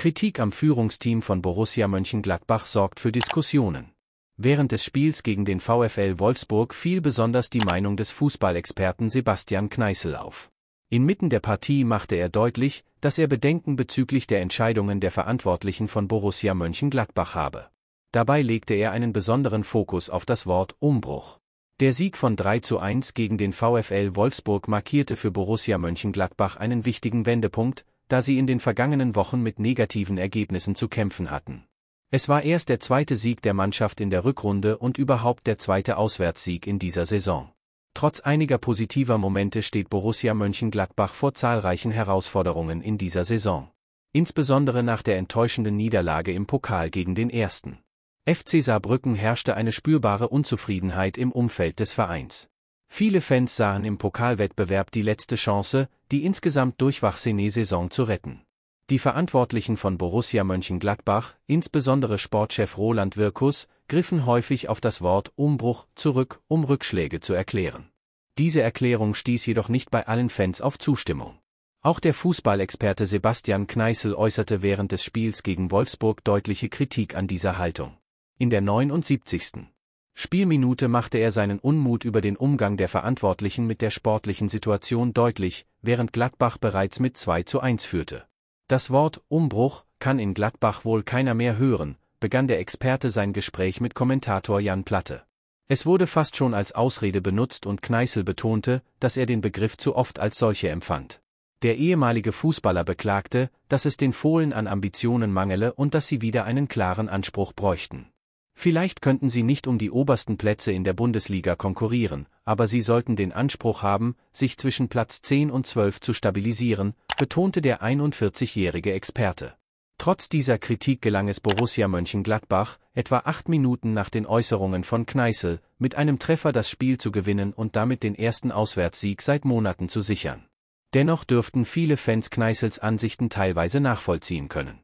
Kritik am Führungsteam von Borussia Mönchengladbach sorgt für Diskussionen. Während des Spiels gegen den VfL Wolfsburg fiel besonders die Meinung des Fußballexperten Sebastian Kneißel auf. Inmitten der Partie machte er deutlich, dass er Bedenken bezüglich der Entscheidungen der Verantwortlichen von Borussia Mönchengladbach habe. Dabei legte er einen besonderen Fokus auf das Wort Umbruch. Der Sieg von 3 zu 1 gegen den VfL Wolfsburg markierte für Borussia Mönchengladbach einen wichtigen Wendepunkt, da sie in den vergangenen Wochen mit negativen Ergebnissen zu kämpfen hatten. Es war erst der zweite Sieg der Mannschaft in der Rückrunde und überhaupt der zweite Auswärtssieg in dieser Saison. Trotz einiger positiver Momente steht Borussia Mönchengladbach vor zahlreichen Herausforderungen in dieser Saison. Insbesondere nach der enttäuschenden Niederlage im Pokal gegen den ersten. FC Saarbrücken herrschte eine spürbare Unzufriedenheit im Umfeld des Vereins. Viele Fans sahen im Pokalwettbewerb die letzte Chance, die insgesamt durchwachsene Saison zu retten. Die Verantwortlichen von Borussia Mönchengladbach, insbesondere Sportchef Roland Wirkus, griffen häufig auf das Wort Umbruch zurück, um Rückschläge zu erklären. Diese Erklärung stieß jedoch nicht bei allen Fans auf Zustimmung. Auch der Fußballexperte Sebastian Kneißl äußerte während des Spiels gegen Wolfsburg deutliche Kritik an dieser Haltung. In der 79. Spielminute machte er seinen Unmut über den Umgang der Verantwortlichen mit der sportlichen Situation deutlich, während Gladbach bereits mit 2 zu 1 führte. Das Wort Umbruch kann in Gladbach wohl keiner mehr hören, begann der Experte sein Gespräch mit Kommentator Jan Platte. Es wurde fast schon als Ausrede benutzt und Kneißl betonte, dass er den Begriff zu oft als solche empfand. Der ehemalige Fußballer beklagte, dass es den Fohlen an Ambitionen mangele und dass sie wieder einen klaren Anspruch bräuchten. Vielleicht könnten sie nicht um die obersten Plätze in der Bundesliga konkurrieren, aber sie sollten den Anspruch haben, sich zwischen Platz 10 und 12 zu stabilisieren, betonte der 41-jährige Experte. Trotz dieser Kritik gelang es Borussia Mönchengladbach, etwa acht Minuten nach den Äußerungen von Kneißl, mit einem Treffer das Spiel zu gewinnen und damit den ersten Auswärtssieg seit Monaten zu sichern. Dennoch dürften viele Fans Kneißls Ansichten teilweise nachvollziehen können.